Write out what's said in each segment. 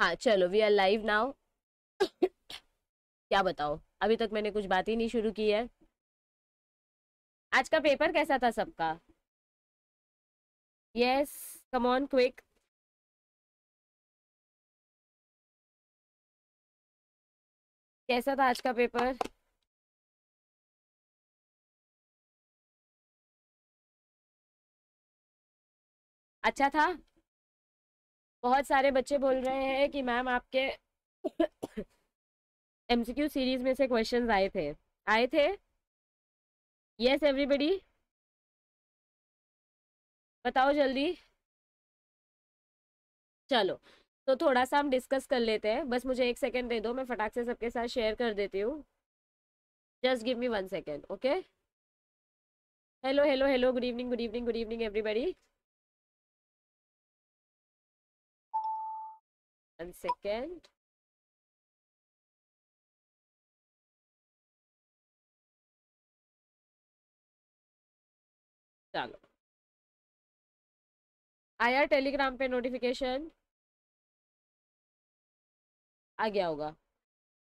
हाँ चलो we are live now क्या बताओ अभी तक मैंने कुछ बात ही नहीं शुरू की है आज का पेपर कैसा था सबका यस कम ऑन क्विक कैसा था आज का पेपर अच्छा था बहुत सारे बच्चे बोल रहे हैं कि मैम आपके क्यू सीरीज में से क्वेश्चन आए थे आए थे यस एवरीबडी बताओ जल्दी चलो तो थोड़ा सा हम डिस्कस कर लेते हैं बस मुझे एक सेकेंड दे दो मैं फटाक से सबके साथ शेयर कर देती हूँ just give me one second okay hello hello hello good evening good evening good evening everybody one second चलो आया टेलीग्राम पे नोटिफिकेशन आ गया होगा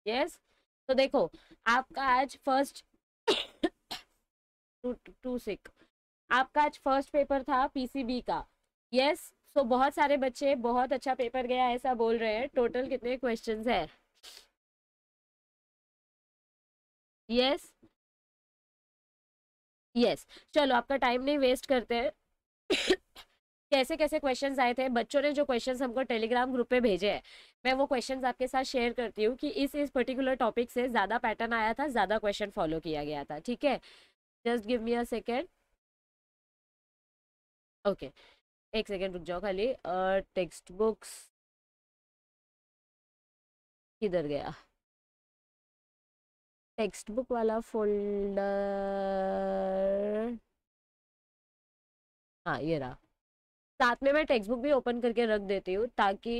यस yes? तो देखो आपका आज फर्स्ट टू, टू सिक आपका आज फर्स्ट पेपर था पीसीबी का यस सो so, बहुत सारे बच्चे बहुत अच्छा पेपर गया ऐसा बोल रहे हैं टोटल कितने क्वेश्चंस है यस yes? Yes yes. चलो आपका टाइम नहीं वेस्ट करते हैं कैसे कैसे क्वेश्चंस आए थे बच्चों ने जो क्वेश्चंस हमको टेलीग्राम ग्रुप पे भेजे हैं मैं वो क्वेश्चंस आपके साथ शेयर करती हूँ कि इस इस पर्टिकुलर टॉपिक से ज़्यादा पैटर्न आया था ज़्यादा क्वेश्चन फॉलो किया गया था ठीक है just give me a second okay एक सेकेंड रुक जाओ खाली टेक्स्ट बुक्स किधर गया टेक्स्ट बुक वाला फोल्डर हाँ ये रहा साथ में मैं टेक्स्ट बुक भी ओपन करके रख देती हूँ ताकि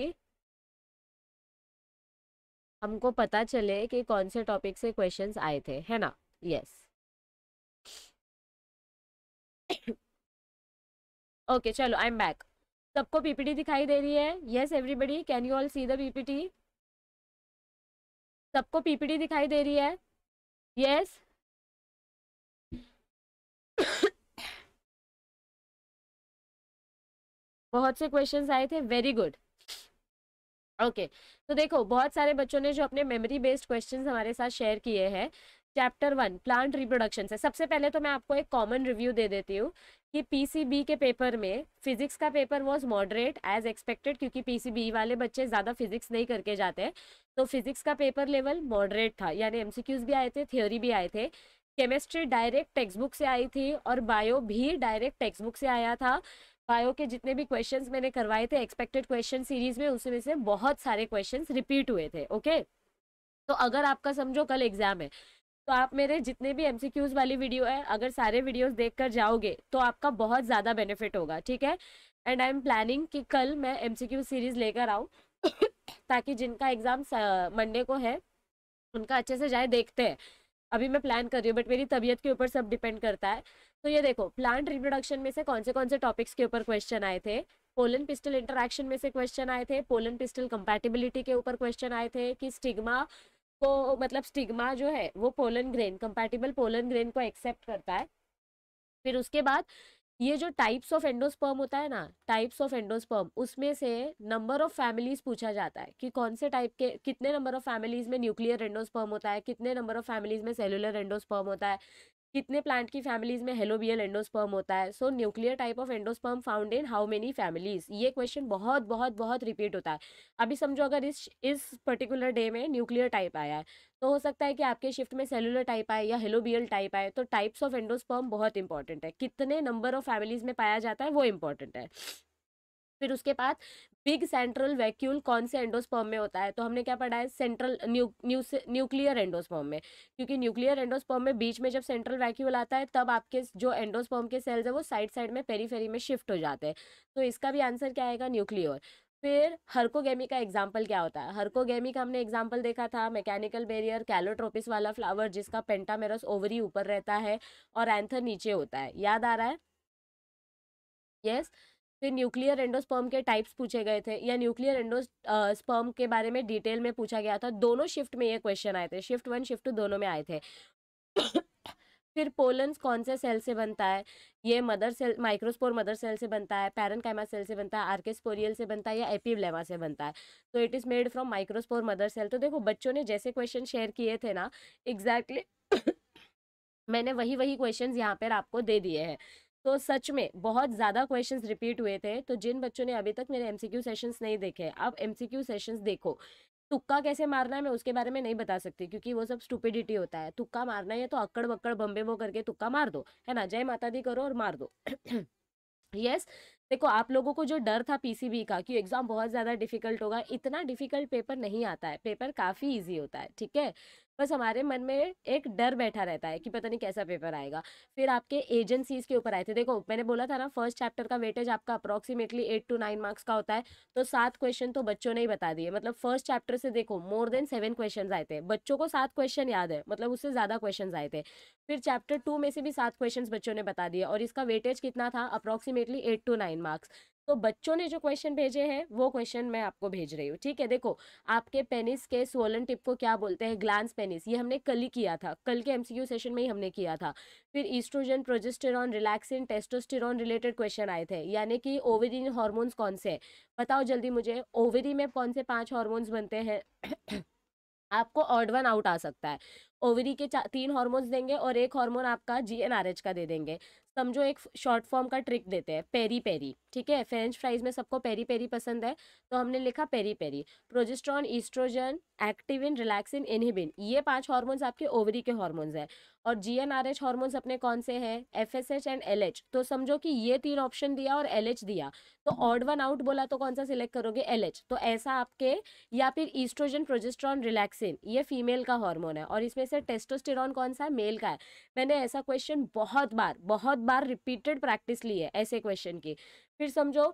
हमको पता चले कि कौन से टॉपिक से क्वेश्चंस आए थे है ना यस yes. ओके चलो आई एम बैक सबको पीपीटी दिखाई दे रही है yes everybody can you all see the PPT सबको पीपीटी दिखाई दे रही है यस yes? बहुत से क्वेश्चंस आए थे वेरी गुड ओके तो देखो बहुत सारे बच्चों ने जो अपने मेमोरी बेस्ड क्वेश्चंस हमारे साथ शेयर किए हैं चैप्टर वन प्लांट रिप्रोडक्शन से सबसे पहले तो मैं आपको एक कॉमन रिव्यू दे देती हूँ कि पीसीबी के पेपर में फिजिक्स का paper was moderate as expected क्योंकि पीसीबी वाले बच्चे ज़्यादा फिजिक्स नहीं करके जाते तो फिजिक्स का पेपर लेवल मॉडरेट था यानी एमसीक्यूज भी आए थे थ्योरी भी आए थे केमिस्ट्री डायरेक्ट टेक्स्ट बुक से आई थी और बायो भी डायरेक्ट टेक्स्ट बुक से आया था बायो के जितने भी क्वेश्चन मैंने करवाए थे एक्सपेक्टेड क्वेश्चन सीरीज में उसमें से बहुत सारे क्वेश्चन रिपीट हुए थे ओके तो अगर आपका समझो कल एग्जाम है तो आप मेरे जितने भी एमसीक्यूज वाली वीडियो है अगर सारे वीडियोस देखकर जाओगे तो आपका बहुत ज़्यादा बेनिफिट होगा ठीक है एंड आई एम प्लानिंग कि कल मैं एमसीक्यू सीरीज लेकर आऊँ ताकि जिनका एग्ज़ाम मंडे को है उनका अच्छे से जाए देखते हैं अभी मैं प्लान कर रही हूँ बट मेरी तबीयत के ऊपर सब डिपेंड करता है तो ये देखो प्लांट रिप्रोडक्शन में से कौन से कौन से टॉपिक्स के ऊपर क्वेश्चन आए थे पोलन पिस्टल इंटरेक्शन में से क्वेश्चन आए थे पोलन पिस्टल कंपैटिबिलिटी के ऊपर क्वेश्चन आए थे कि स्टिग्मा को मतलब स्टिग्मा जो है वो pollen grain compatible pollen grain को एक्सेप्ट करता है फिर उसके बाद ये जो टाइप्स ऑफ एंडोस्पर्म होता है ना टाइप्स ऑफ एंडोस्पर्म उसमें से नंबर ऑफ फैमिलीज पूछा जाता है कि कौन से टाइप के कितने नंबर ऑफ फैमिलीज में न्यूक्लियर एंडोस्पर्म होता है कितने नंबर ऑफ फैमिलीज में सेलुलर एंडोस्पर्म होता है कितने प्लांट की फैमिलीज में हेलोबियल एंडोस्पर्म होता है so nuclear type of endosperm found in how many families ये क्वेश्चन बहुत बहुत बहुत रिपीट होता है अभी समझो अगर इस इस पर्टिकुलर डे में न्यूक्लियर टाइप आया है तो हो सकता है कि आपके शिफ्ट में सेलुलर टाइप आए या हेलोबियल टाइप आए तो टाइप्स ऑफ एंडोस्पर्म बहुत इंपॉर्टेंट है कितने नंबर ऑफ फैमिलीज में पाया जाता है वो इंपॉर्टेंट है फिर उसके बाद बिग सेंट्रल वैक्यूल कौन से एंडोस्पर्म में होता है तो हमने क्या पढ़ा है सेंट्रल न्यूक्लियर एंडोस्पर्म में क्योंकि न्यूक्लियर एंडोस्पर्म में बीच में जब सेंट्रल वैक्यूल आता है तब आपके जो एंडोस्पर्म के सेल्स है वो साइड साइड में पेरीफेरी में शिफ्ट हो जाते हैं तो इसका भी आंसर क्या आएगा न्यूक्लियर फिर हर्कोगेमी का एग्जाम्पल क्या होता है हर्कोगेमी का हमने एग्जाम्पल देखा था मैकेनिकल बेरियर कैलोट्रोपिस वाला फ्लावर जिसका पेंटामेरस ओवरी ऊपर रहता है और एंथर नीचे होता है याद आ रहा है यस yes? फिर न्यूक्लियर एंडोस्पर्म के टाइप्स पूछे गए थे या न्यूक्लियर एंडोस्पर्म के बारे में डिटेल में पूछा गया था दोनों शिफ्ट में ये क्वेश्चन आए थे शिफ्ट वन शिफ्ट टू दोनों में आए थे फिर पोलन कौन से सेल से बनता है ये mother cell microspore mother cell से बनता है कैमा सेल से बनता है आर्केस्पोरियल से बनता है या एपीवलेमा से बनता है तो it is made from microspore mother cell तो देखो बच्चों ने जैसे क्वेश्चन शेयर किए थे ना एग्जैक्टली exactly मैंने वही वही क्वेश्चन यहाँ पर आपको दे दिए हैं तो सच में बहुत ज़्यादा क्वेश्चंस रिपीट हुए थे तो जिन बच्चों ने अभी तक मेरे एमसीक्यू सेशंस नहीं देखे आप एमसीक्यू सेशंस देखो तुक्का कैसे मारना है मैं उसके बारे में नहीं बता सकती क्योंकि वो सब स्टूपिडिटी होता है तुक्का मारना है तो अक्कड़ बक्कड़ बम्बे वो करके तुक्का मार दो है ना जय माता दी करो और मार दो यस yes, देखो आप लोगों को जो डर था पीसीबी का कि एग्ज़ाम बहुत ज़्यादा डिफिकल्ट होगा इतना डिफिकल्ट पेपर नहीं आता है पेपर काफ़ी इजी होता है ठीक है बस हमारे मन में एक डर बैठा रहता है कि पता नहीं कैसा पेपर आएगा फिर आपके एजेंसीज के ऊपर आए थे देखो मैंने बोला था ना फर्स्ट चैप्टर का वेटेज आपका approximately eight to nine marks का होता है तो सात क्वेश्चन तो बच्चों ने ही बता दिए मतलब फर्स्ट चैप्टर से देखो मोर देन सेवन क्वेश्चन आए थे बच्चों को सात क्वेश्चन याद है मतलब उससे ज़्यादा क्वेश्चन आए थे फिर चैप्टर टू में से भी सात क्वेश्चन बच्चों ने बता दिए और इसका वेटेज कितना था approximately eight to nine marks तो बच्चों ने जो क्वेश्चन भेजे हैं वो क्वेश्चन मैं आपको भेज रही हूँ ठीक है देखो आपके पेनिस के सोलन टिप को क्या बोलते हैं ग्लांस पेनिस ये हमने कल ही किया था कल के एमसीक्यू सेशन में ही हमने किया था फिर estrogen progesterone relaxin testosterone related question आए थे यानी कि ओवेरी हॉर्मोन्स कौन से बताओ जल्दी मुझे ओवेरी में कौन से पाँच हॉर्मोन्स बनते हैं आपको ऑड वन आउट आ सकता है ओवरी के तीन हार्मोन्स देंगे और एक हार्मोन आपका जी एन आर एच का दे देंगे समझो एक शॉर्ट फॉर्म का ट्रिक देते हैं पेरी पेरी ठीक है फ्रेंच फ्राइज में सबको पेरी पेरी पसंद है तो हमने लिखा पेरी पेरी progesterone estrogen activin relaxin inhibin ये पांच हार्मोन्स आपके ओवरी के हार्मोन्स हैं और G N R H hormones अपने कौन से हैं F S H and L H तो समझो कि ये तीन ऑप्शन दिया और एल एच दिया तो ऑड वन आउट बोला तो कौन सा सिलेक्ट करोगे एल एच तो ऐसा आपके या फिर ईस्ट्रोजन प्रोजेस्ट्रॉन रिलैक्सिन ये फीमेल का हॉर्मोन है और इसमें से टेस्टोस्टेरॉन कौन सा है मेल का है मैंने ऐसा क्वेश्चन बहुत बार बहुत बार रिपीटेड प्रैक्टिस ली है ऐसे क्वेश्चन की फिर समझो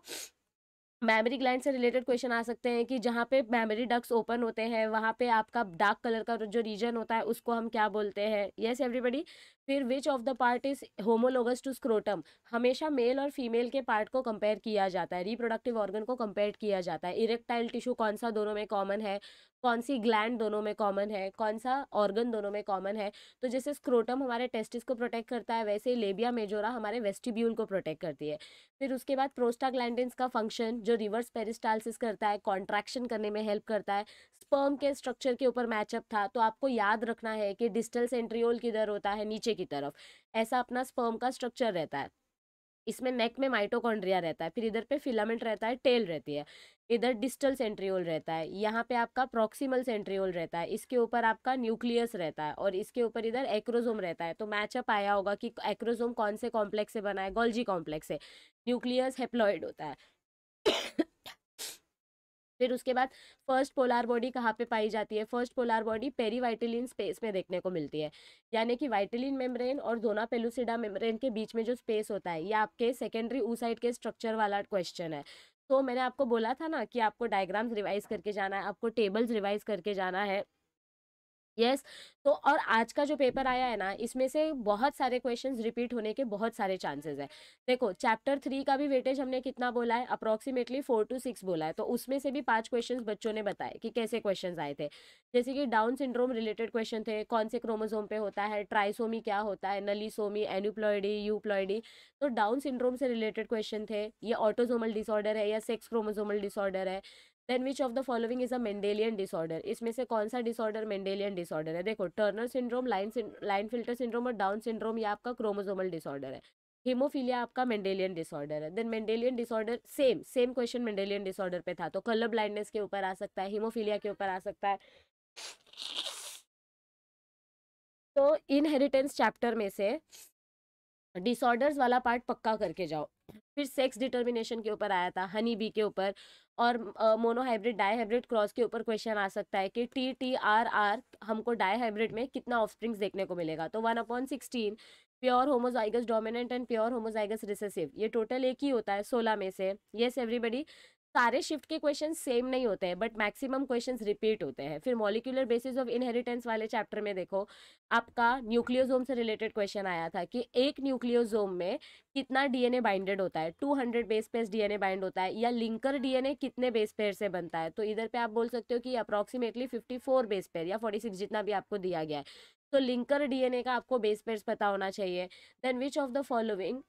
मेमोरी ग्लैंड से रिलेटेड क्वेश्चन आ सकते हैं कि जहाँ पे मेमोरी डक्स ओपन होते हैं वहाँ पे आपका डार्क कलर का जो रीजन होता है उसको हम क्या बोलते हैं येस एवरीबडी फिर which of the part is homologous to scrotum हमेशा मेल और फीमेल के पार्ट को कंपेयर किया जाता है रिप्रोडक्टिव ऑर्गन को कंपेयर किया जाता है इरेक्टाइल टिश्यू कौन सा दोनों में कॉमन है कौन सी ग्लैंड दोनों में कॉमन है कौन सा ऑर्गन दोनों में कॉमन है तो जैसे स्क्रोटम हमारे टेस्टिस को प्रोटेक्ट करता है वैसे लेबिया मेजोरा हमारे वेस्टिब्यूल को प्रोटेक्ट करती है फिर उसके बाद प्रोस्टाग्लैंडिन्स का फंक्शन जो रिवर्स पेरिस्टाइलिस करता है कॉन्ट्रैक्शन करने में हेल्प करता है स्पर्म के स्ट्रक्चर के ऊपर मैचअप था तो आपको याद रखना है कि डिस्टल सेंट्रियोल किधर होता है नीचे की तरफ ऐसा अपना स्पर्म का स्ट्रक्चर रहता है इसमें नेक में माइटोकॉन्ड्रिया रहता है फिर इधर पे फिलामेंट रहता है टेल रहती है इधर डिस्टल सेंट्रियोल रहता है यहाँ पे आपका प्रॉक्सिमल सेंट्रियोल रहता है इसके ऊपर आपका न्यूक्लियस रहता है और इसके ऊपर इधर एक्रोजोम रहता है तो मैचअप आया होगा कि एक्रोजोम कौन से कॉम्प्लेक्स से बना है गोल्जी कॉम्प्लेक्स से न्यूक्लियस हेप्लॉइड होता है फिर उसके बाद फर्स्ट पोलार बॉडी कहाँ पे पाई जाती है first polar body perivitelline space में देखने को मिलती है यानी कि वाइटिलिन मेम्ब्रेन और दोना पेलुसिडा मेम्ब्रेन के बीच में जो स्पेस होता है ये आपके सेकेंडरी ऊसाइड के स्ट्रक्चर वाला क्वेश्चन है तो मैंने आपको बोला था ना कि आपको डायग्राम्स रिवाइज करके जाना है आपको टेबल्स रिवाइज करके जाना है यस yes. तो और आज का जो पेपर आया है ना इसमें से बहुत सारे क्वेश्चंस रिपीट होने के बहुत सारे चांसेस है देखो चैप्टर थ्री का भी वेटेज हमने कितना बोला है अप्रोक्सीमेटली फोर टू सिक्स बोला है तो उसमें से भी पांच क्वेश्चंस बच्चों ने बताए कि कैसे क्वेश्चंस आए थे जैसे कि डाउन सिंड्रोम रिलेटेड क्वेश्चन थे कौन से क्रोमोजोम पे होता है ट्राइसोमी क्या होता है नलीसोमी एनुप्लॉयडी यूप्लॉयडी तो डाउन सिंड्रोम से रिलेटेड क्वेश्चन थे ये ऑटोजोमल डिसऑर्डर है या सेक्स क्रोमोजोमल डिसऑर्डर है then which of the following is a Mendelian disorder इसमें से कौन सा डिसऑर्डर मेंडेलियन डिसऑर्डर है देखो Turner syndrome line Klinefelter syndrome और डाउन सिंड्रोम ये आपका क्रोमोजोमल डिसऑर्डर है हीमोफीलिया आपका मेंडेलियन डिसऑर्डर है then Mendelian disorder same same question Mendelian disorder पे था तो कलर ब्लाइंडनेस के ऊपर आ सकता है हीमोफीलिया के ऊपर आ सकता है तो इनहेरिटेंस चैप्टर में से डिसऑर्डर्स वाला पार्ट पक्का करके जाओ फिर सेक्स डिटर्मिनेशन के ऊपर आया था हनी बी के ऊपर और मोनोहाइब्रिड डाईहाइब्रिड क्रॉस के ऊपर क्वेश्चन आ सकता है कि टी टी आर आर हमको डाईहाइब्रिड में कितना ऑफस्प्रिंग्स देखने को मिलेगा तो one upon sixteen pure homozygous dominant and pure homozygous recessive ये टोटल एक ही होता है सोलह में से येस एवरीबडी सारे शिफ्ट के क्वेश्चन सेम नहीं होते हैं बट मैक्सिमम क्वेश्चन रिपीट होते हैं फिर मॉलिकुलर बेसिस ऑफ इनहेरिटेंस वाले चैप्टर में देखो आपका न्यूक्लियोजोम से रिलेटेड क्वेश्चन आया था कि एक न्यूक्लियोजोम में कितना डीएनए बाइंडेड होता है 200 बेस पेयर डीएनए बाइंड होता है या लिंकर डीएनए कितने बेस पेयर से बनता है तो इधर पे आप बोल सकते हो कि अप्रॉक्सीमेटली फिफ्टी बेस पेयर या सिक्स जितना भी आपको दिया गया है तो लिंकर डीएनए का आपको बेस पेयर पता होना चाहिए then which of the following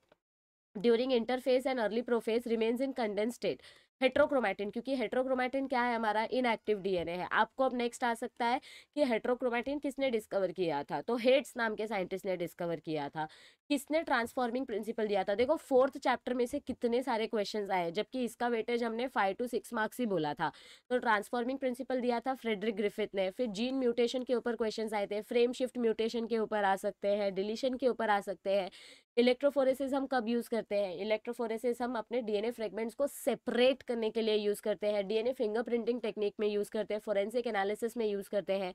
during interphase and early prophase remains in condensed state heterochromatin क्योंकि हेट्रोक्रोमैटिन क्या है हमारा इनएक्टिव डीएनए है आपको अब नेक्स्ट आ सकता है कि हेट्रोक्रोमैटिन किसने डिस्कवर किया था तो हेड्स नाम के साइंटिस्ट ने डिस्कवर किया था किसने ट्रांसफॉर्मिंग प्रिंसिपल दिया था देखो फोर्थ चैप्टर में से कितने सारे क्वेश्चन आए जबकि इसका वेटेज हमने फाइव टू सिक्स मार्क्स ही बोला था तो ट्रांसफॉर्मिंग प्रिंसिपल दिया था फ्रेडरिक ग्रिफिथ ने फिर जीन म्यूटेशन के ऊपर क्वेश्चन आए थे फ्रेम शिफ्ट म्यूटेशन के ऊपर आ सकते हैं डिलीशन के ऊपर आ सकते हैं इलेक्ट्रोफोरेसिस हम कब यूज़ करते हैं इलेक्ट्रोफोरेसिस हम अपने डीएनए फ्रेगमेंट्स को सेपरेट करने के लिए यूज़ करते हैं डीएनए फिंगरप्रिंटिंग टेक्निक में यूज़ करते हैं फोरेंसिक एनालिसिस में यूज़ करते हैं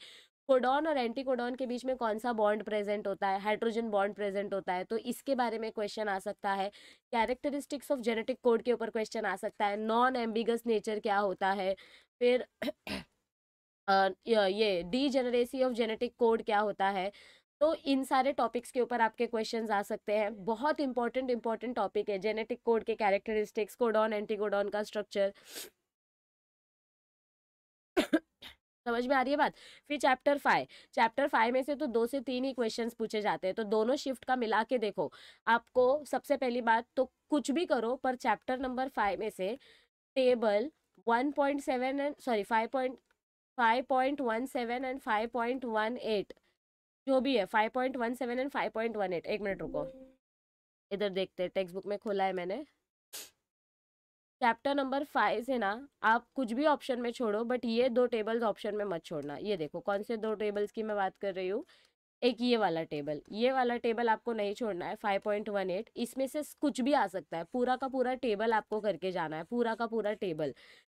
कोडॉन और एंटी कोडॉन के बीच में कौन सा बॉन्ड प्रेजेंट होता है हाइड्रोजन बॉन्ड प्रेजेंट होता है तो इसके बारे में क्वेश्चन आ सकता है कैरेक्टरिस्टिक्स ऑफ जेनेटिक कोड के ऊपर क्वेश्चन आ सकता है नॉन एम्बिगस नेचर क्या होता है फिर ये degeneracy of genetic code क्या होता है तो इन सारे टॉपिक्स के ऊपर आपके क्वेश्चन आ सकते हैं बहुत इंपॉर्टेंट इंपॉर्टेंट टॉपिक है जेनेटिक कोड के कैरेक्टरिस्टिक्स कोडॉन एंटीकोडॉन का स्ट्रक्चर समझ में आ रही है बात फिर चैप्टर फाइव चैप्टर फाइव में से तो दो से तीन ही क्वेश्चंस पूछे जाते हैं तो दोनों शिफ्ट का मिला के देखो आपको सबसे पहली बात तो कुछ भी करो पर चैप्टर नंबर फाइव में से table one point seven and sorry five point five point one seven and five point one eight जो भी है five point one seven and five point one eight एक मिनट रुको इधर देखते हैं टेक्स्ट बुक में खोला है मैंने चैप्टर नंबर फाइव से ना आप कुछ भी ऑप्शन में छोड़ो बट ये दो टेबल्स ऑप्शन में मत छोड़ना ये देखो कौन से दो टेबल्स की मैं बात कर रही हूँ एक ये वाला टेबल ये वाला टेबल आपको नहीं छोड़ना है फाइव पॉइंट वन एट इसमें से कुछ भी आ सकता है पूरा का पूरा टेबल आपको करके जाना है पूरा का पूरा टेबल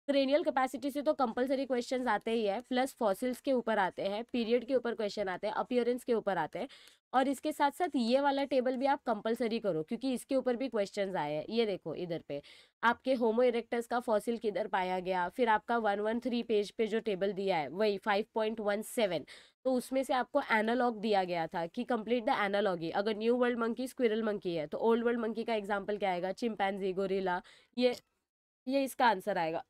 क्रेनियल कैपेसिटी से तो कंपलसरी क्वेश्चन आते ही है प्लस फॉसिल्स के ऊपर आते हैं पीरियड के ऊपर क्वेश्चन आते हैं अपियरेंस के ऊपर आते हैं और इसके साथ साथ ये वाला टेबल भी आप कंपलसरी करो क्योंकि इसके ऊपर भी क्वेश्चन आए हैं ये देखो इधर पे आपके होमो इरेक्टस का फॉसिल किधर पाया गया फिर आपका वन वन थ्री पेज पे जो टेबल दिया है वही फाइव पॉइंट वन सेवन तो उसमें से आपको एनालॉग दिया गया था कि कंप्लीट द एनालॉगी अगर new world monkey squirrel monkey है तो ओल्ड वर्ल्ड मंकी का एग्जाम्पल क्या आएगा चिमपैनजी गोरीला ये ये इसका आंसर आएगा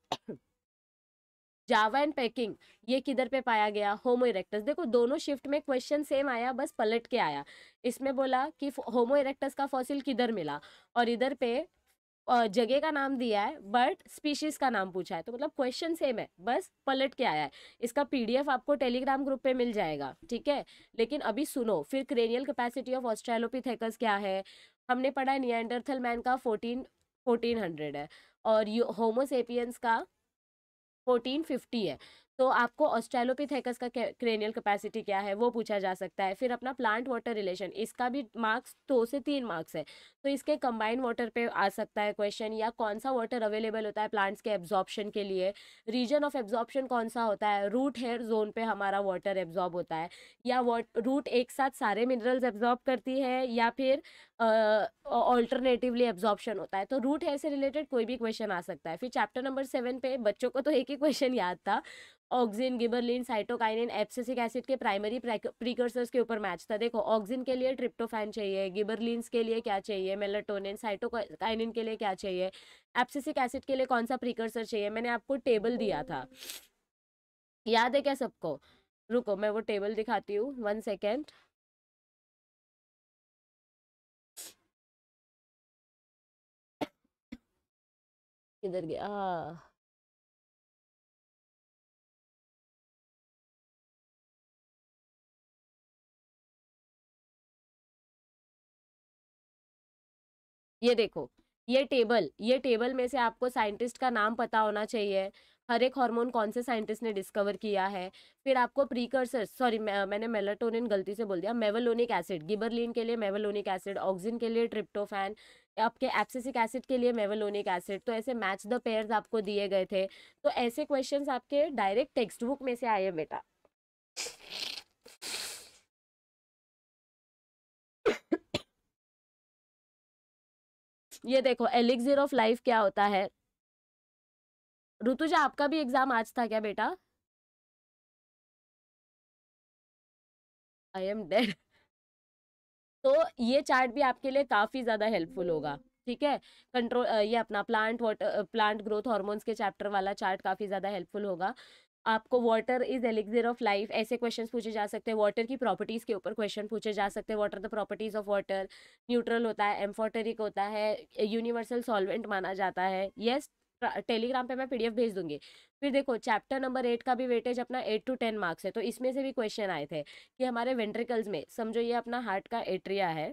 जावा एंड पैकिंग ये किधर पे पाया गया होमो इरेक्टस देखो दोनों शिफ्ट में क्वेश्चन सेम आया बस पलट के आया इसमें बोला कि होमो इरेक्टस का फॉसिल किधर मिला और इधर पे जगह का नाम दिया है बट स्पीशीज का नाम पूछा है तो मतलब क्वेश्चन सेम है बस पलट के आया है इसका पीडीएफ आपको टेलीग्राम ग्रुप पे मिल जाएगा ठीक है लेकिन अभी सुनो फिर क्रेनियल कैपेसिटी ऑफ ऑस्ट्रेलोपीथेकस क्या है हमने पढ़ा है नियंडरथल मैन का फोर्टीन फोर्टीन हंड्रेड है और होमोसेपियंस का फोर्टीन फिफ्टी है तो आपको ऑस्ट्रेलोपिथेकस का क्रेनियल कैपेसिटी क्या है वो पूछा जा सकता है फिर अपना प्लांट वाटर रिलेशन इसका भी मार्क्स दो से तीन मार्क्स है तो इसके कंबाइन वाटर पे आ सकता है क्वेश्चन या कौन सा वाटर अवेलेबल होता है प्लांट्स के एब्जॉर्प्शन के लिए रीजन ऑफ एब्जॉर्प्शन कौन सा होता है रूट हेयर जोन पे हमारा वाटर एब्जॉर्ब होता है या रूट एक साथ सारे मिनरल्स एब्जॉर्ब करती है या फिर ऑल्टरनेटिवली एब्जॉर्प्शन होता है तो रूट हेयर से रिलेटेड कोई भी क्वेश्चन आ सकता है फिर चैप्टर नंबर सेवन पे बच्चों को तो एक ही क्वेश्चन याद था auxin gibberellin cytokinin abscisic acid के प्राइमरी प्रीकर्सर्स के ऊपर मैच था देखो ऑक्सिन के लिए ट्रिप्टोफैन चाहिए गिबरलिन के लिए क्या चाहिए चाहिए मेलाटोनिन साइटोकाइनिन के लिए क्या चाहिए एप्सिसिक एसिड के लिए कौन सा प्रीकर्सर चाहिए मैंने आपको टेबल दिया था याद है क्या सबको रुको मैं वो टेबल दिखाती हूँ वन सेकेंड किधर गया हाँ ये देखो ये टेबल ये टेबल में से आपको साइंटिस्ट का नाम पता होना चाहिए हर एक हार्मोन कौन से साइंटिस्ट ने डिस्कवर किया है फिर आपको प्रीकर्सर सॉरी मैं, मैंने मेलाटोनिन गलती से बोल दिया मेवलोनिक एसिड गिबरलिन के लिए मेवलोनिक एसिड ऑक्सिन के लिए ट्रिप्टोफैन आपके एप्सिसिक एसिड के लिए मेवलोनिक एसिड तो ऐसे मैच द पेयर्स आपको दिए गए थे तो ऐसे क्वेश्चंस आपके डायरेक्ट टेक्स्ट बुक में से आए बेटा ये देखो एलिक्सिर ऑफ लाइफ क्या होता है ऋतुजा आपका भी एग्जाम आज था क्या बेटा आई एम डेड तो ये चार्ट भी आपके लिए काफ़ी ज़्यादा हेल्पफुल होगा ठीक है कंट्रोल ये अपना plant water plant growth hormones के चैप्टर वाला चार्ट काफ़ी ज़्यादा हेल्पफुल होगा आपको water is elixir of life ऐसे क्वेश्चन पूछे जा सकते हैं वाटर की प्रॉपर्टीज़ के ऊपर क्वेश्चन पूछे जा सकते हैं water the properties of water neutral होता है एम्फोटेरिक होता है यूनिवर्सल सॉल्वेंट माना जाता है येस टेलीग्राम पे मैं पीडीएफ भेज दूंगी फिर देखो चैप्टर नंबर एट का भी वेटेज अपना एट टू टेन मार्क्स है तो इसमें से भी क्वेश्चन आए थे कि हमारे वेंट्रिकल्स में समझो ये अपना हार्ट का एट्रिया है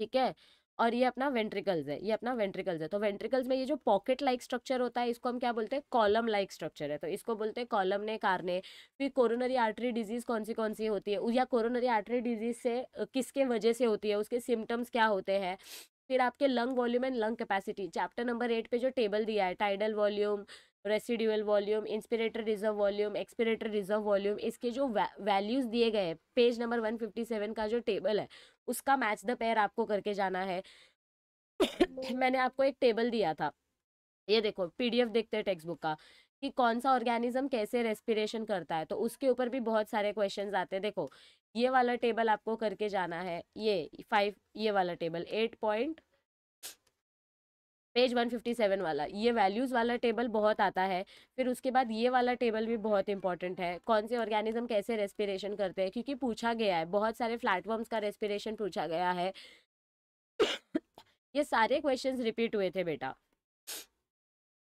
ठीक है और ये अपना वेंट्रिकल्स है ये अपना वेंट्रिकल्स है तो वेंट्रिकल्स में ये जो पॉकेट लाइक स्ट्रक्चर होता है इसको हम क्या बोलते हैं कॉलम लाइक स्ट्रक्चर है तो इसको बोलते हैं कॉलम ने कारने फिर कोरोनरी आर्टरी डिजीज कौन सी कौन सी होती है या कोरोनरी आर्टरी डिजीज से किसके वजह से होती है उसके सिम्टम्स क्या होते हैं फिर आपके lung volume and lung capacity chapter number eight पे जो टेबल दिया है tidal volume residual volume inspiratory reserve volume expiratory reserve volume इसके जो वैल्यूज़ दिए गए पेज नंबर 157 का जो टेबल है उसका मैच द पेयर आपको करके जाना है हम्म। मैंने आपको एक टेबल दिया था ये देखो पीडीएफ देखते हैं टेक्स्ट बुक का कि कौन सा ऑर्गेनिज्म कैसे रेस्पिरेशन करता है तो उसके ऊपर भी बहुत सारे क्वेश्चन आते हैं देखो ये वाला टेबल आपको करके जाना है ये फाइव ये वाला टेबल एट पॉइंट पेज 157 वाला ये वैल्यूज़ वाला टेबल बहुत आता है फिर उसके बाद ये वाला टेबल भी बहुत इंपॉर्टेंट है कौन से ऑर्गेनिज्म कैसे रेस्पिरेशन करते हैं क्योंकि पूछा गया है बहुत सारे प्लेटफॉर्म्स का रेस्पिरेशन पूछा गया है ये सारे क्वेश्चंस रिपीट हुए थे बेटा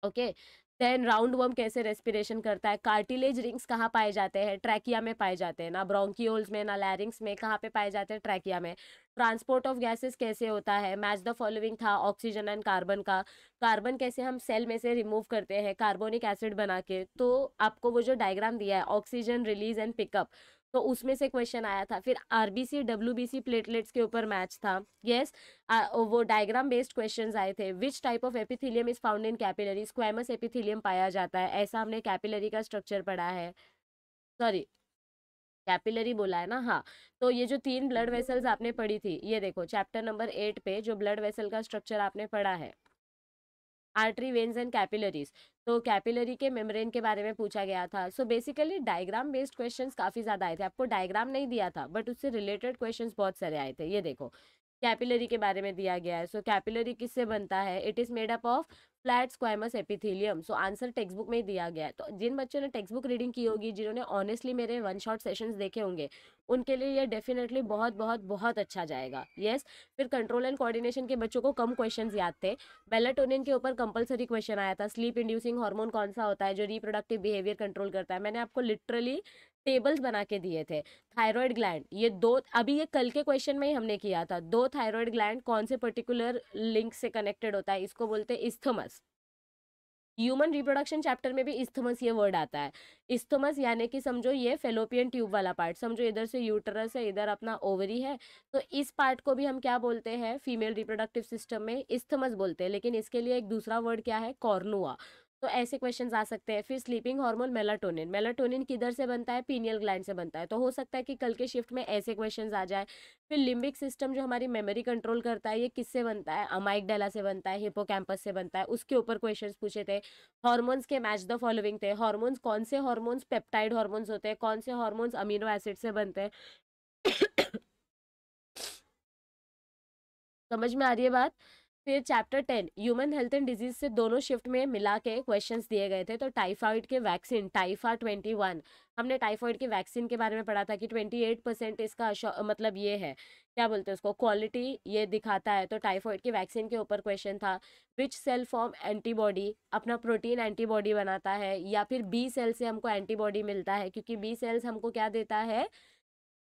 okay okay, then roundworm कैसे रेस्पिरेशन करता है कार्टिलेज रिंग्स कहाँ पाए जाते हैं ट्रैकिया में पाए जाते हैं ना ब्रोंकियोल्स में ना लैरिंग्स में कहाँ पे पाए जाते हैं ट्रैकिया में ट्रांसपोर्ट ऑफ गैसेस कैसे होता है मैच द फॉलोइंग था ऑक्सीजन एंड कार्बन का कार्बन कैसे हम सेल में से रिमूव करते हैं कार्बोनिक एसिड बना के तो आपको वो जो डायग्राम दिया है ऑक्सीजन रिलीज एंड पिकअप तो उसमें से क्वेश्चन आया था फिर आरबीसी डब्ल्यूबीसी प्लेटलेट्स के ऊपर मैच था यस yes, वो डायग्राम बेस्ड क्वेश्चंस आए थे which type of epithelium is found in capillary squamous epithelium पाया जाता है ऐसा हमने कैपिलरी का स्ट्रक्चर पढ़ा है सॉरी कैपिलरी बोला है ना हाँ तो ये जो तीन ब्लड हम्म। वेसल्स आपने पढ़ी थी ये देखो चैप्टर नंबर एट पे जो ब्लड वेसल का स्ट्रक्चर आपने पढ़ा है आर्टरी वेन्स एंड कैपिलरीज तो कैपिलरी के मेम्ब्रेन के बारे में पूछा गया था so basically diagram based question काफ़ी ज़्यादा आए थे आपको डायग्राम नहीं दिया था बट उससे रिलेटेड क्वेश्चन बहुत सारे आए थे ये देखो कैपिलरी के बारे में दिया गया है सो कैपिलरी किससे बनता है it is made up of flat squamous epithelium so answer textbook में ही दिया गया है तो जिन बच्चों ने टेक्स्ट बुक रीडिंग की होगी जिन्होंने ऑनेस्टली मेरे वन शॉट सेशंस देखे होंगे उनके लिए ये डेफिनेटली बहुत बहुत बहुत अच्छा जाएगा येस yes, फिर कंट्रोल एंड कोऑर्डिनेशन के बच्चों को कम क्वेश्चन याद थे मेलाटोनिन के ऊपर कंपलसरी क्वेश्चन आया था स्लीप इंड्यूसिंग हार्मोन कौन सा होता है जो रिप्रोडक्टिव बिहेवियर कंट्रोल करता है मैंने आपको लिटरली टेबल्स बना के दिए थे थायरॉयड ग्लैंड ये दो अभी ये कल के क्वेश्चन में ही हमने किया था दो थायरॉयड ग्लैंड कौन से पर्टिकुलर लिंक से कनेक्टेड होता है इसको बोलते हैं इस्थमस ह्यूमन रिप्रोडक्शन चैप्टर में भी इस्थमस ये वर्ड आता है इस्थमस यानी कि समझो ये फेलोपियन ट्यूब वाला पार्ट समझो इधर से यूटरस है इधर अपना ओवरी है तो इस पार्ट को भी हम क्या बोलते हैं फीमेल रिप्रोडक्टिव सिस्टम में इस्थमस बोलते हैं लेकिन इसके लिए एक दूसरा वर्ड क्या है कॉर्नुआ तो ऐसे क्वेश्चन आ सकते हैं फिर स्लीपिंग हार्मोन मेलाटोनिन मेलाटोनिन किधर से बनता है पीनियल ग्लैंड से बनता है तो हो सकता है कि कल के शिफ्ट में ऐसे क्वेश्चन आ जाए फिर लिम्बिक सिस्टम जो हमारी मेमोरी कंट्रोल करता है ये किससे बनता है अमाइक डेला से बनता है हिपोकैम्पस से बनता है उसके ऊपर क्वेश्चन पूछे थे हॉर्मोन्स के मैच द फॉलोइंग थे हॉर्मोन्स कौन से हॉर्मोन्स पेप्टाइड हॉर्मोन्स होते हैं कौन से हॉर्मोन्स अमीनो एसिड से बनते हैं समझ में आ रही है बात फिर chapter ten human health and disease से दोनों शिफ्ट में मिला के क्वेश्चंस दिए गए थे तो टाइफाइड के वैक्सीन टाइफा ट्वेंटी वन हमने टाइफाइड के वैक्सीन के बारे में पढ़ा था कि ट्वेंटी एट परसेंट इसका मतलब ये है क्या बोलते हैं उसको क्वालिटी ये दिखाता है तो टाइफाइड की वैक्सीन के ऊपर क्वेश्चन था विच सेल फॉर्म एंटीबॉडी अपना प्रोटीन एंटीबॉडी बनाता है या फिर बी सेल से हमको एंटीबॉडी मिलता है क्योंकि बी सेल्स हमको क्या देता है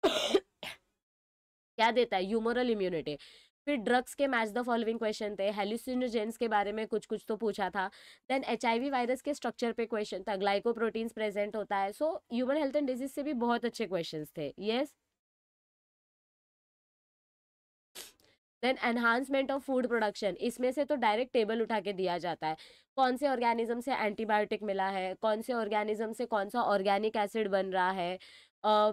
क्या देता है ह्यूमरल इम्यूनिटी फिर ड्रग्स के मैच द फॉलोइंग क्वेश्चन थे हेल्यूसिनोजेंस के बारे में कुछ कुछ तो पूछा था देन एच वायरस के स्ट्रक्चर पे क्वेश्चन था ग्लाइकोप्रोटीन्स प्रेजेंट होता है so human health and disease से भी बहुत अच्छे क्वेश्चन थे yes yes? Then enhancement of food production इसमें से तो डायरेक्ट टेबल उठा के दिया जाता है कौन से ऑर्गेनिज्म से एंटीबायोटिक मिला है कौन से ऑर्गेनिज्म से कौन सा ऑर्गेनिक एसिड बन रहा है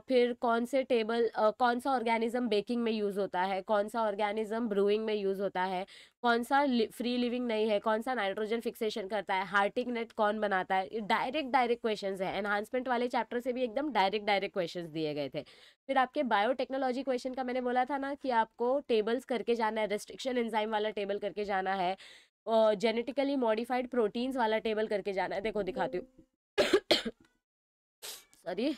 फिर कौन से टेबल कौन सा ऑर्गेनिज्म बेकिंग में यूज़ होता है कौन सा ऑर्गेनिज्म ब्रूइंग में यूज़ होता है कौन सा फ्री लिविंग नहीं है कौन सा नाइट्रोजन फिक्सेशन करता है हार्टिंग नेट कौन बनाता है डायरेक्ट डायरेक्ट क्वेश्चन है एनहांसमेंट वाले चैप्टर से भी एकदम डायरेक्ट डायरेक्ट क्वेश्चन दिए गए थे फिर आपके बायोटेक्नोलॉजी क्वेश्चन का मैंने बोला था ना कि आपको टेबल्स करके जाना है रेस्ट्रिक्शन एंजाइम वाला टेबल करके जाना है जेनेटिकली मॉडिफाइड प्रोटीन्स वाला टेबल करके जाना है देखो दिखाती हूँ सॉरी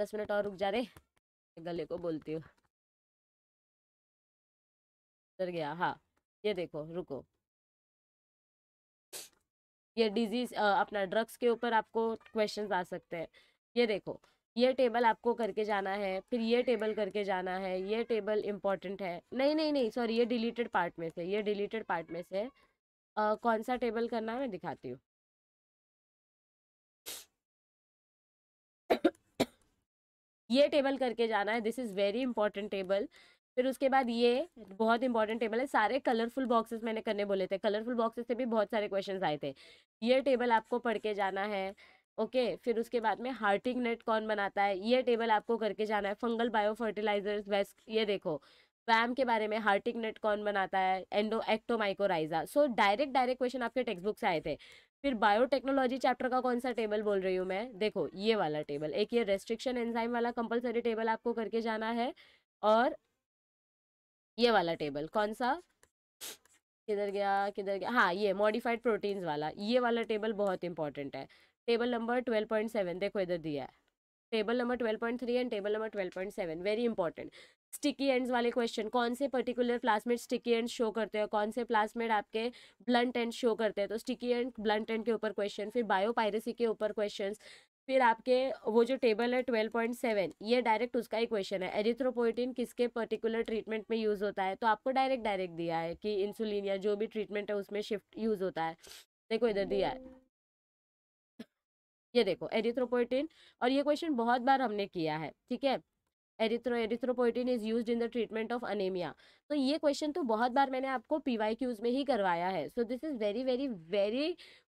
दस मिनट और रुक जा रहे गले को बोलती हूँ डर गया हाँ ये देखो रुको ये डिजीज अपना ड्रग्स के ऊपर आपको क्वेश्चंस आ सकते हैं ये देखो ये टेबल आपको करके जाना है फिर ये टेबल करके जाना है ये टेबल इम्पॉर्टेंट है नहीं नहीं नहीं सॉरी ये डिलीटेड पार्ट में से ये डिलीटेड पार्ट में से आ, कौन सा टेबल करना है मैं दिखाती हूँ ये टेबल करके जाना है this is very important table फिर उसके बाद ये बहुत इंपॉर्टेंट टेबल है सारे कलरफुल बॉक्सेस मैंने करने बोले थे कलरफुल बॉक्सेस से भी बहुत सारे क्वेश्चन आए थे ये टेबल आपको पढ़ के जाना है ओके okay, फिर उसके बाद में हार्टिंग नेट कौन बनाता है ये टेबल आपको करके जाना है फंगल बायो फर्टिलाइजर्स वेस्ट ये देखो वैम के बारे में हार्टिक नेट कौन बनाता है endo ectomycorrhiza so direct direct question आपके टेक्स्ट बुक से आए थे फिर बायोटेक्नोलॉजी चैप्टर का कौन सा टेबल बोल रही हूँ मैं देखो ये वाला टेबल एक ये रेस्ट्रिक्शन एंजाइम वाला कंपलसरी टेबल आपको करके जाना है और ये वाला टेबल कौन सा किधर गया किधर गया हाँ ये मॉडिफाइड प्रोटीन्स वाला ये वाला टेबल बहुत इंपॉर्टेंट है टेबल नंबर ट्वेल्व देखो इधर दिया है table number twelve and table number twelve very important sticky ends वाले क्वेश्चन कौन से particular plasmid sticky end show करते हैं कौन से प्लासमेट आपके ब्लंट एंड शो करते हैं तो स्टिकी एंड ब्लंट एंड के ऊपर क्वेश्चन फिर बायो पायरेसी के ऊपर क्वेश्चन फिर आपके वो जो टेबल है ट्वेल्व पॉइंट सेवन ये डायरेक्ट उसका ही क्वेश्चन है एरिथ्रोपोइटिन किसके पर्टिकुलर ट्रीटमेंट में यूज़ होता है तो आपको डायरेक्ट डायरेक्ट दिया है कि इंसुलिन या जो भी ट्रीटमेंट है उसमें शिफ्ट यूज़ होता है देखो इधर दिया है ये देखो एरिथ्रोपोइटिन और ये क्वेश्चन बहुत बार हमने किया है ठीक है erythro erythropoietin is use in the treatment of anaemia तो ये क्वेश्चन तो बहुत बार मैंने आपको पी वाई क्यूज में ही करवाया है so this is very very very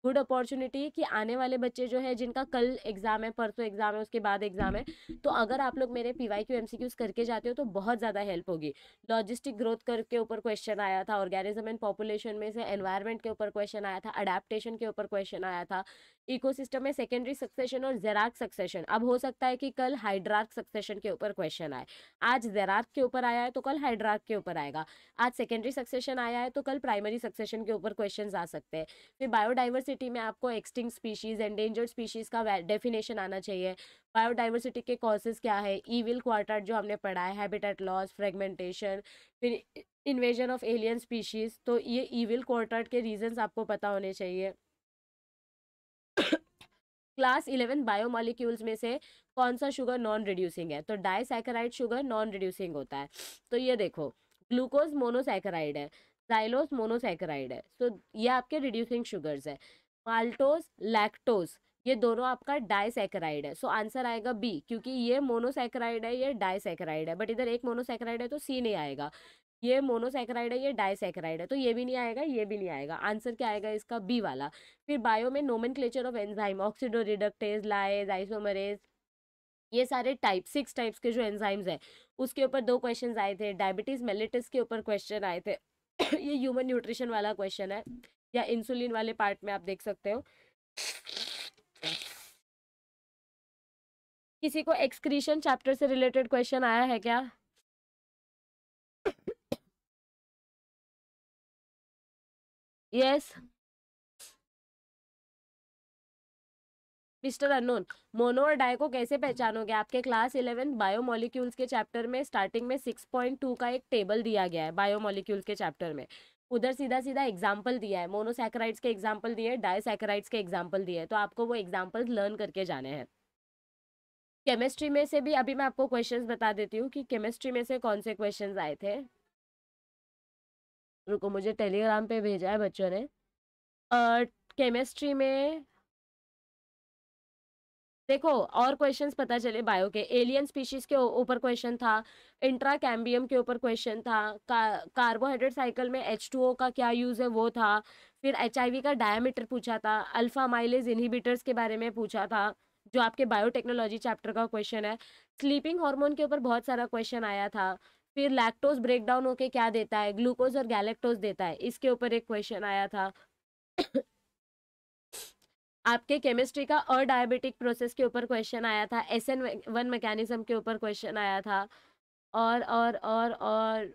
good opportunity कि आने वाले बच्चे जो है जिनका कल एग्जाम है परसों एग्जाम है उसके बाद एग्जाम है तो अगर आप लोग मेरे P Y Q M C Qs करके जाते हो तो बहुत ज़्यादा हेल्प होगी लॉजिस्टिक ग्रोथ करके ऊपर क्वेश्चन आया था ऑर्गेनिज्म एंड पॉपुलेशन में से एनवायरमेंट के ऊपर क्वेश्चन आया था अडेप्टेशन के ऊपर क्वेश्चन आया था इकोसिस्टम में सेकेंडरी सक्सेशन और जेरार्क सक्सेशन अब हो सकता है कि कल हाइड्रार्क सक्सेशन के ऊपर क्वेश्चन आए आज जेरार्क के ऊपर आया है तो कल हाइड्रार्क के ऊपर आएगा आज सेकेंडरी सक्सेशन आया है तो कल प्राइमरी सक्सेशन के ऊपर क्वेश्चन आ सकते हैं फिर बायोडाइवर्सिटी में आपको एक्सटिंग स्पीशीज एंडेंजर्ड स्पीशीज का डेफिनेशन आना चाहिए बायोडाइवर्सिटी के कॉजेज क्या है ईविल क्वार्टर जो हमने पढ़ा है हैबिटेट लॉस फ्रेगमेंटेशन फिर इन्वेजन ऑफ एलियन स्पीशीज तो ये ईविल क्वार्टर के रीजंस आपको पता होने चाहिए क्लास इलेवन बायोमालिक्यूल्स में से कौन सा शुगर नॉन रिड्यूसिंग है तो डाइसैकराइड शुगर नॉन रिड्यूसिंग होता है तो ये देखो ग्लूकोज मोनोसैकराइड है साइलोस मोनोसैकराइड है सो तो ये आपके रिड्यूसिंग शुगर्स है माल्टोज लैक्टोज ये दोनों आपका डाइसैकराइड है सो so, आंसर आएगा बी क्योंकि ये मोनोसैकराइड है ये डाइसैकराइड है बट इधर एक मोनोसैकराइड है तो सी नहीं आएगा ये मोनोसेक्राइड है ये डाइसेक्राइड है तो ये भी नहीं आएगा ये भी नहीं आएगा आंसर क्या आएगा इसका बी वाला फिर बायो में nomen of enzyme oxidoreductase lyase isomerase ये सारे टाइप सिक्स टाइप्स के जो एंजाइम्स हैं उसके ऊपर दो क्वेश्चंस आए थे डायबिटीज़ मेलेटिस के ऊपर क्वेश्चन आए थे ये ह्यूमन न्यूट्रिशन वाला क्वेश्चन है या इंसुलिन वाले पार्ट में आप देख सकते हो किसी को एक्सक्रीशन चैप्टर से रिलेटेड क्वेश्चन आया है क्या Yes. मिस्टर अनोन मोनो और डाई को कैसे पहचानोगे आपके क्लास इलेवेंथ बायोमोलिक्यूल्स के चैप्टर में स्टार्टिंग में सिक्स पॉइंट टू का एक टेबल दिया गया है बायोमोलिक्यूल्स के चैप्टर में उधर सीधा सीधा एग्जाम्पल दिया है मोनोसैकराइड्स के एग्जाम्पल दिए डायसैकराइड्स के एग्जाम्पल दिए तो आपको वो एग्जाम्पल्स लर्न करके जाने हैं केमिस्ट्री में से भी अभी मैं आपको क्वेश्चंस बता देती हूँ कि केमिस्ट्री में से कौन से क्वेश्चंस आए थे रुको मुझे टेलीग्राम पे भेजा है बच्चों ने केमिस्ट्री में देखो और क्वेश्चंस पता चले बायो के एलियन स्पीशीज के ऊपर क्वेश्चन था इंट्रा कैम्बियम के ऊपर क्वेश्चन था का, कार्बोहाइड्रेट साइकिल में एच टू ओ का क्या यूज़ है वो था फिर एच आई वी का डायमीटर पूछा था अल्फा माइलेज इनहिबिटर्स के बारे में पूछा था जो आपके बायोटेक्नोलॉजी चैप्टर का क्वेश्चन है स्लीपिंग हार्मोन के ऊपर बहुत सारा क्वेश्चन आया था फिर लैक्टोज ब्रेकडाउन होके क्या देता है ग्लूकोज और गैलेक्टोज देता है इसके ऊपर एक क्वेश्चन आया था आपके केमिस्ट्री का और डायबिटिक प्रोसेस के ऊपर क्वेश्चन आया था एस एन वन मैकेनिज्म के ऊपर क्वेश्चन आया था और और और और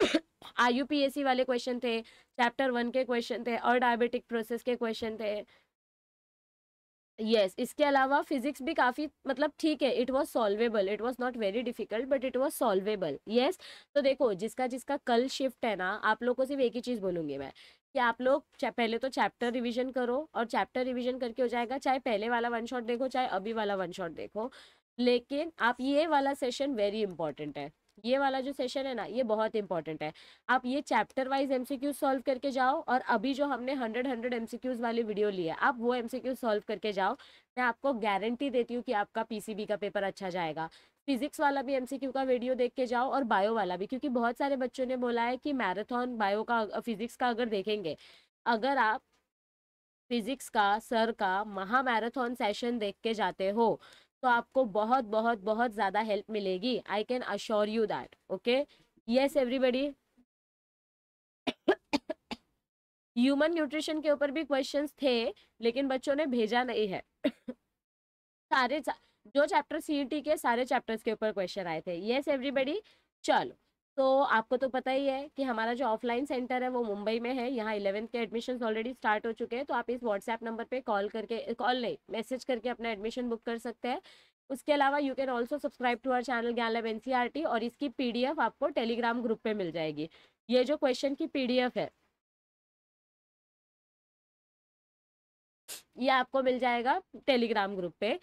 आई वाले क्वेश्चन थे चैप्टर वन के क्वेश्चन थे और डायबिटिक प्रोसेस के क्वेश्चन थे यस इसके अलावा फिजिक्स भी काफ़ी मतलब ठीक है it was solvable it was not very difficult but it was solvable yes तो देखो जिसका जिसका कल शिफ्ट है ना आप लोग को सिर्फ एक ही चीज़ बोलूँगी मैं कि आप लोग पहले तो चैप्टर रिविजन करो और चैप्टर रिविजन करके हो जाएगा चाहे पहले वाला वन शॉट देखो चाहे अभी वाला वन शॉट देखो लेकिन आप ये वाला सेशन वेरी इंपॉर्टेंट है ये वाला जो सेशन है ना ये बहुत इंपॉर्टेंट है आप ये चैप्टर वाइज एमसीक्यू सॉल्व करके जाओ और अभी जो हमने हंड्रेड हंड्रेड एमसीक्यूज वाली वीडियो ली है आप वो एमसीक्यू सॉल्व करके जाओ मैं आपको गारंटी देती हूँ कि आपका पीसीबी का पेपर अच्छा जाएगा फिजिक्स वाला भी एमसीक्यू का वीडियो देख के जाओ और बायो वाला भी क्योंकि बहुत सारे बच्चों ने बोला है कि मैराथन बायो का फिजिक्स का अगर देखेंगे अगर आप फिजिक्स का सर का महा मैराथन सेशन देख के जाते हो तो आपको बहुत बहुत बहुत ज़्यादा हेल्प मिलेगी I can assure you that okay yes everybody human nutrition के ऊपर भी क्वेश्चन थे लेकिन बच्चों ने भेजा नहीं है सारे जो चैप्टर सी e के सारे चैप्टर्स के ऊपर क्वेश्चन आए थे यस yes, एवरीबडी चलो तो आपको तो पता ही है कि हमारा जो ऑफलाइन सेंटर है वो मुंबई में है यहाँ इलेवेंथ के एडमिशन ऑलरेडी स्टार्ट हो चुके हैं तो आप इस व्हाट्सएप नंबर पर कॉल करके कॉल नहीं मैसेज करके अपना एडमिशन बुक कर सकते हैं उसके अलावा you can also subscribe to our channel Gyan lab N और इसकी पी आपको टेलीग्राम ग्रुप पर मिल जाएगी ये जो क्वेश्चन की पी है ये आपको मिल जाएगा टेलीग्राम ग्रुप पे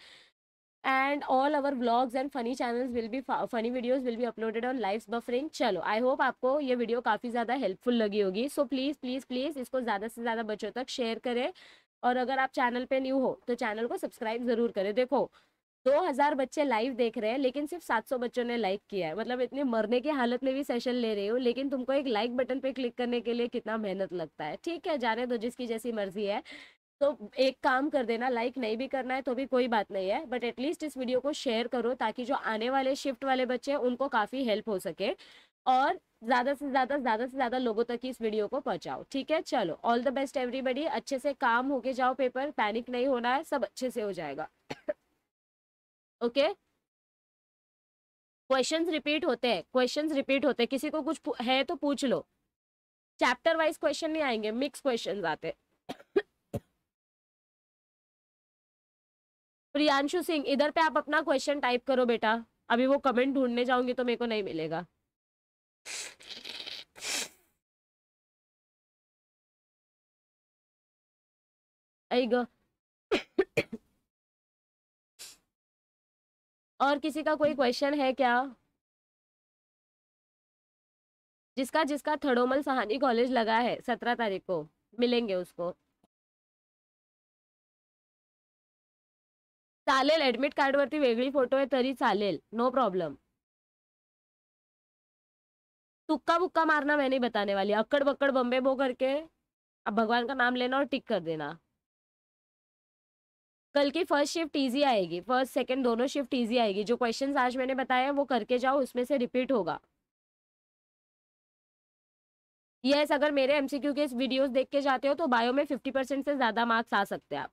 and all our blogs and funny channels will be funny videos will be uploaded on live buffering चलो आई होप आपको ये वीडियो काफ़ी ज़्यादा हेल्पफुल लगी होगी सो प्लीज़ प्लीज़ प्लीज़ इसको ज़्यादा से ज़्यादा बच्चों तक शेयर करें और अगर आप चैनल पर न्यू हो तो चैनल को सब्सक्राइब ज़रूर करें देखो 2000 बच्चे लाइव देख रहे हैं लेकिन सिर्फ 700 बच्चों ने लाइक किया है मतलब इतने मरने की हालत में भी सेशन ले रहे हो लेकिन तुमको एक लाइक बटन पे क्लिक करने के लिए कितना मेहनत लगता है ठीक है जाने दो जिसकी जैसी मर्जी है तो एक काम कर देना लाइक नहीं भी करना है तो भी कोई बात नहीं है बट एटलीस्ट इस वीडियो को शेयर करो ताकि जो आने वाले शिफ्ट वाले बच्चे हैं उनको काफ़ी हेल्प हो सके और ज़्यादा से ज़्यादा ज़्यादा से ज़्यादा लोगों तक इस वीडियो को पहुंचाओ ठीक है चलो ऑल द बेस्ट एवरीबडी अच्छे से काम होके जाओ पेपर पैनिक नहीं होना है सब अच्छे से हो जाएगा ओके क्वेश्चंस रिपीट होते हैं क्वेश्चंस रिपीट होते हैं किसी को कुछ है तो पूछ लो चैप्टर वाइज क्वेश्चन नहीं आएंगे मिक्स क्वेश्चंस आते हैं प्रियांशु सिंह इधर पे आप अपना क्वेश्चन टाइप करो बेटा अभी वो कमेंट ढूंढने जाऊंगी तो मेरे को नहीं मिलेगा और किसी का कोई क्वेश्चन है क्या जिसका जिसका थर्डोमल सहानी कॉलेज लगा है सत्रह तारीख को मिलेंगे उसको चालेल ऍडमिट वरती वेगळी फोटो आहे तरी चालेल नो प्रॉब्लेम तुक्का बुक्का मारना मैं नहीं बताने वाली अक्कड़ बक्कड़ बम्बे बो करके अब भगवान का नाम लेना और टिक कर देना कल की फर्स्ट शिफ्ट इजी आएगी फर्स्ट सेकंड दोनों शिफ्ट इजी आएगी जो क्वेश्चंस आज मैंने बताया वो करके जाओ उसमें से रिपीट होगा यस अगर मेरे एमसीक्यू के वीडियोस देख के जाते हो तो बायो में फिफ्टी परसेंट से ज़्यादा मार्क्स आ सकते हैं आप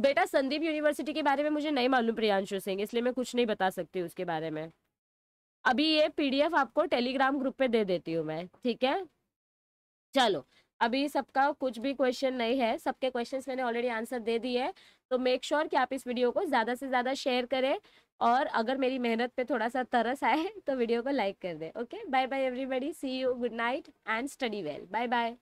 बेटा संदीप यूनिवर्सिटी के बारे में मुझे नहीं मालूम प्रियांशु सिंह इसलिए मैं कुछ नहीं बता सकती उसके बारे में अभी ये पीडीएफ आपको टेलीग्राम ग्रुप पे दे देती हूँ मैं ठीक है चलो अभी सबका कुछ भी क्वेश्चन नहीं है सबके क्वेश्चंस मैंने ऑलरेडी आंसर दे दिए तो मेक श्योर sure कि आप इस वीडियो को ज़्यादा से ज़्यादा शेयर करें और अगर मेरी मेहनत पे थोड़ा सा तरस आए तो वीडियो को लाइक कर दें okay bye bye everybody see you good night and study well bye bye